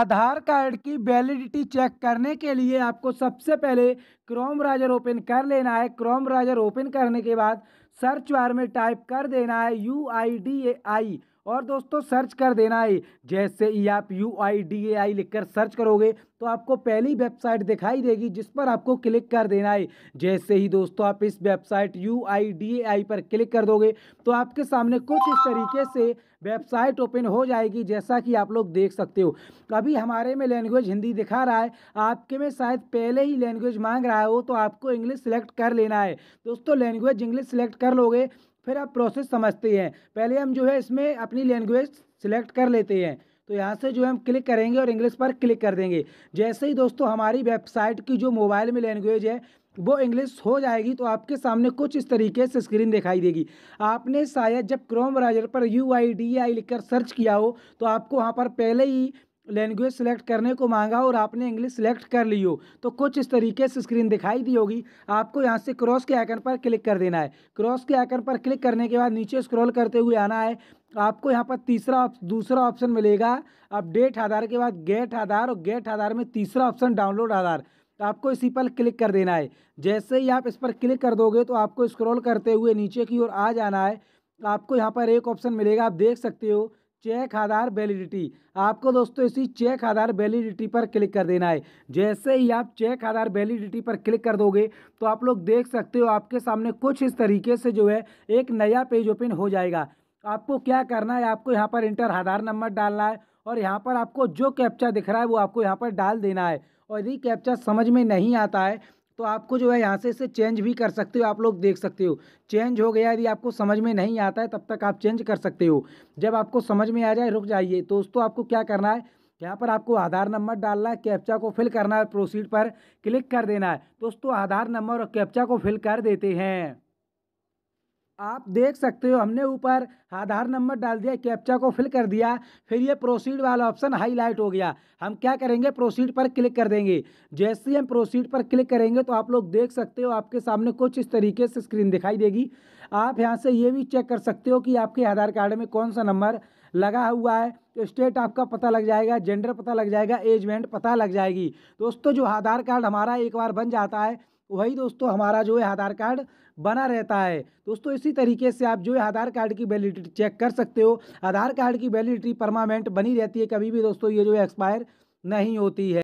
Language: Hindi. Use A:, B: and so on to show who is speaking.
A: आधार कार्ड की वैलिडिटी चेक करने के लिए आपको सबसे पहले क्रोम ब्राउज़र ओपन कर लेना है क्रोम ब्राउज़र ओपन करने के बाद सर्च बार में टाइप कर देना है यू आई डी ए आई और दोस्तों सर्च कर देना है जैसे ही आप यू आई डी ए आई लिख कर सर्च करोगे तो आपको पहली वेबसाइट दिखाई देगी जिस पर आपको क्लिक कर देना है जैसे ही दोस्तों आप इस website U I D A I पर क्लिक कर दोगे तो आपके सामने कुछ इस तरीके से वेबसाइट ओपन हो जाएगी जैसा कि आप लोग देख सकते हो अभी हमारे में लैंग्वेज हिंदी दिखा रहा है आपके में शायद पहले ही लैंग्वेज मांग रहा हो तो आपको इंग्लिश सेलेक्ट कर लेना है दोस्तों लैंग्वेज इंग्लिश सेलेक्ट कर लोगे फिर आप प्रोसेस समझते हैं पहले हम जो है इसमें अपनी लैंग्वेज सिलेक्ट कर लेते हैं तो यहाँ से जो है हम क्लिक करेंगे और इंग्लिश पर क्लिक कर देंगे जैसे ही दोस्तों हमारी वेबसाइट की जो मोबाइल में लैंग्वेज है वो इंग्लिश हो जाएगी तो आपके सामने कुछ इस तरीके से स्क्रीन दिखाई देगी आपने शायद जब क्रोम ब्राउज़र पर यू आई डी आई लिखकर सर्च किया हो तो आपको वहाँ पर पहले ही लैंग्वेज सेलेक्ट करने को मांगा और आपने इंग्लिश सेलेक्ट कर ली हो तो कुछ इस तरीके से स्क्रीन दिखाई दी होगी आपको यहाँ से क्रॉस के आइकन पर क्लिक कर देना है क्रॉस के आइकन पर क्लिक करने के बाद नीचे स्क्रॉल करते हुए आना है आपको यहाँ पर तीसरा दूसरा ऑप्शन मिलेगा अपडेट आधार के बाद गेट आधार और गेट आधार में तीसरा ऑप्शन डाउनलोड आधार तो आपको इसी पर क्लिक कर देना है जैसे ही आप इस पर क्लिक कर दोगे तो आपको स्क्रॉल करते हुए नीचे की ओर आ जाना है आपको यहाँ पर एक ऑप्शन मिलेगा आप देख सकते हो चेक आधार वैलिडिटी आपको दोस्तों इसी चेक आधार वैलिडिटी पर क्लिक कर देना है जैसे ही आप चेक आधार वैलिडिटी पर क्लिक कर दोगे तो आप लोग देख सकते हो आपके सामने कुछ इस तरीके से जो है एक नया पेज ओपन हो जाएगा आपको क्या करना है आपको यहाँ पर इंटर आधार नंबर डालना है और यहाँ पर आपको जो कैप्चा दिख रहा है वो आपको यहाँ पर डाल देना है और यदि कैप्चा समझ में नहीं आता है तो आपको जो है यहाँ से इसे चेंज भी कर सकते हो आप लोग देख सकते हो चेंज हो गया यदि आपको समझ में नहीं आता है तब तक आप चेंज कर सकते हो जब आपको समझ में आ जाए रुक जाइए तो दोस्तों आपको क्या करना है यहाँ पर आपको आधार नंबर डालना है कैप्चा को फिल करना है प्रोसीड पर क्लिक कर देना है दोस्तों आधार नंबर और कैप्चा को फिल कर देते हैं आप देख सकते हो हमने ऊपर आधार नंबर डाल दिया कैप्चा को फिल कर दिया फिर ये प्रोसीड वाला ऑप्शन हाईलाइट हो गया हम क्या करेंगे प्रोसीड पर क्लिक कर देंगे जैसे ही हम प्रोसीड पर क्लिक करेंगे तो आप लोग देख सकते हो आपके सामने कुछ इस तरीके से स्क्रीन दिखाई देगी आप यहाँ से ये भी चेक कर सकते हो कि आपके आधार कार्ड में कौन सा नंबर लगा हुआ है स्टेट तो आपका पता लग जाएगा जेंडर पता लग जाएगा एजमेंट पता लग जाएगी दोस्तों जो आधार कार्ड हमारा एक बार बन जाता है वही दोस्तों हमारा जो है आधार कार्ड बना रहता है दोस्तों इसी तरीके से आप जो है आधार कार्ड की वैलिडिटी चेक कर सकते हो आधार कार्ड की वैलिडिटी परमानेंट बनी रहती है कभी भी दोस्तों ये जो है एक्सपायर नहीं होती है